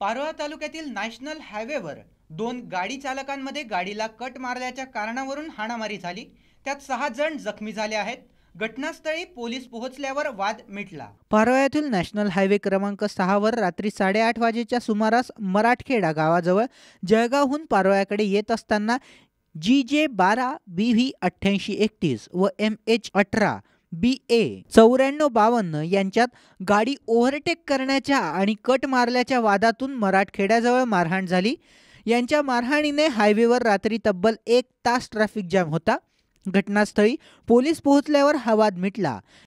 पारोळा तालुक्यातील नॅशनल हायवेवर दोन गाडी चालकांमध्ये गाडीला कट मारल्याच्या कारणावरून हाणामारी झाली त्यात सहा जण जखमी झाले आहेत घटनास्थळी पोलीस पोहोचल्यावर वाद मिटला पारोळ्यातील नॅशनल हायवे क्रमांक सहावर रात्री साडेआठ वाजेच्या सुमारास मराठखेडा गावाजवळ जळगावहून पारोळ्याकडे येत असताना जी जे बारा बी व्ही अठ्ठ्याऐंशी एकतीस व एम एच अठरा बी ए चौऱ्याण्णव बावन्न यांच्यात गाडी ओव्हरटेक करण्याच्या आणि कट मारल्याच्या वादातून मराठखेड्याजवळ मारहाण झाली यांच्या मारहाणीने हायवेवर रात्री तब्बल एक तास ट्रॅफिक जॅम होता घटनास्थळी पोलीस पोहोचल्यावर हा वाद मिटला